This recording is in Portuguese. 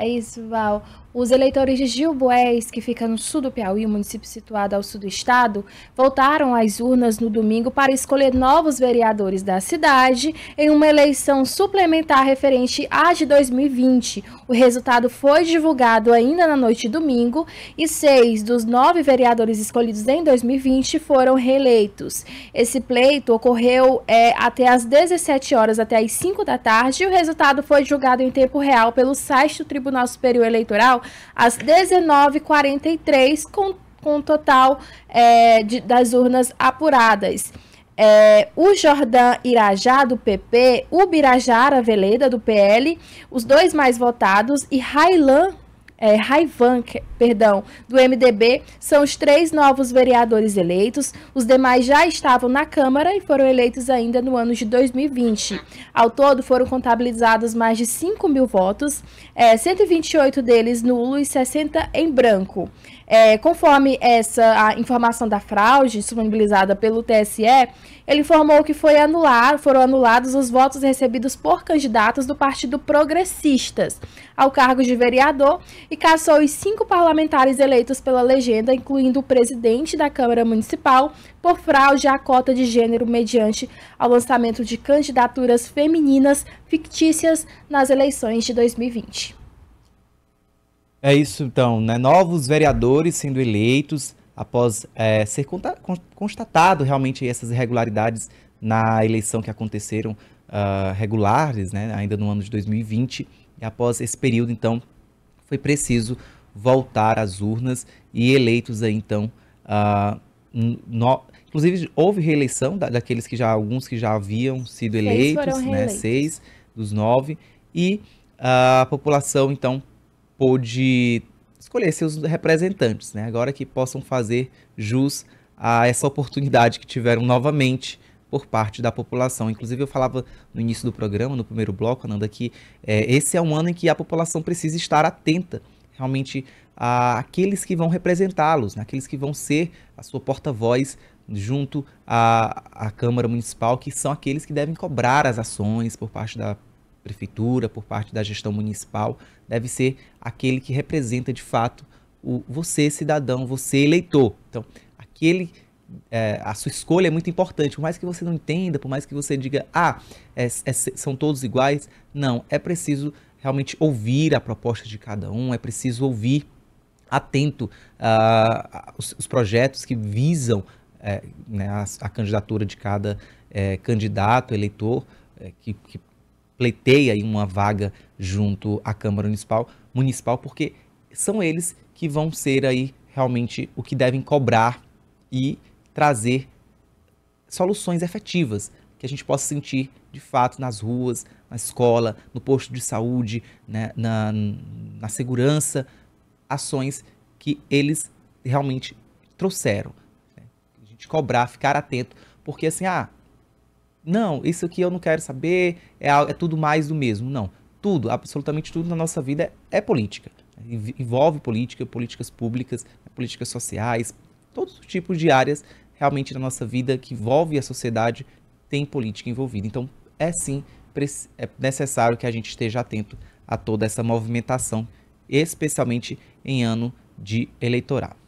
É isso, Val. Os eleitores de Gilboés, que fica no sul do Piauí, um município situado ao sul do estado, voltaram às urnas no domingo para escolher novos vereadores da cidade em uma eleição suplementar referente à de 2020. O resultado foi divulgado ainda na noite de domingo e seis dos nove vereadores escolhidos em 2020 foram reeleitos. Esse pleito ocorreu é, até às 17 horas, até às 5 da tarde, e o resultado foi julgado em tempo real pelo site do Tribunal Tribunal Superior Eleitoral às 19h43, com, com total é, de, das urnas apuradas. É, o Jordan Irajá, do PP, o Birajara Veleda, do PL, os dois mais votados, e Railan é, Haivank, perdão, do MDB, são os três novos vereadores eleitos. Os demais já estavam na Câmara e foram eleitos ainda no ano de 2020. Ao todo, foram contabilizados mais de 5 mil votos, é, 128 deles nulos e 60 em branco. É, conforme essa informação da fraude disponibilizada pelo TSE, ele informou que foi anular, foram anulados os votos recebidos por candidatos do Partido Progressistas ao cargo de vereador e caçou os cinco parlamentares eleitos pela legenda, incluindo o presidente da Câmara Municipal, por fraude à cota de gênero mediante ao lançamento de candidaturas femininas fictícias nas eleições de 2020. É isso então, né? Novos vereadores sendo eleitos após é, ser constatado realmente essas irregularidades na eleição que aconteceram uh, regulares, né? Ainda no ano de 2020 e após esse período então foi preciso voltar às urnas e eleitos aí, então, uh, no, inclusive houve reeleição da, daqueles que já, alguns que já haviam sido Seis eleitos, né, seis dos nove, e a população, então, pôde escolher seus representantes, né, agora que possam fazer jus a essa oportunidade que tiveram novamente por parte da população. Inclusive, eu falava no início do programa, no primeiro bloco, Ananda, que é, esse é um ano em que a população precisa estar atenta realmente àqueles que vão representá-los, naqueles né? que vão ser a sua porta-voz junto à, à Câmara Municipal, que são aqueles que devem cobrar as ações por parte da prefeitura, por parte da gestão municipal, deve ser aquele que representa de fato o você cidadão, você eleitor. Então, aquele é, a sua escolha é muito importante. Por mais que você não entenda, por mais que você diga, ah, é, é, são todos iguais, não. É preciso realmente ouvir a proposta de cada um, é preciso ouvir atento uh, os, os, projetos que visam é, né, a, a, candidatura de cada é, candidato, eleitor, é, que, que, pleiteia uma vaga junto à Câmara Municipal, municipal, porque são eles que vão ser aí realmente o que devem cobrar e trazer soluções efetivas que a gente possa sentir de fato nas ruas, na escola, no posto de saúde, né, na, na segurança, ações que eles realmente trouxeram. Né? A gente cobrar, ficar atento, porque assim, ah, não, isso aqui eu não quero saber, é, é tudo mais do mesmo. Não, tudo, absolutamente tudo na nossa vida é, é política. Envolve política, políticas públicas, políticas sociais, todos os tipos de áreas realmente da nossa vida que envolve a sociedade tem política envolvida. Então, é sim é necessário que a gente esteja atento a toda essa movimentação, especialmente em ano de eleitorado.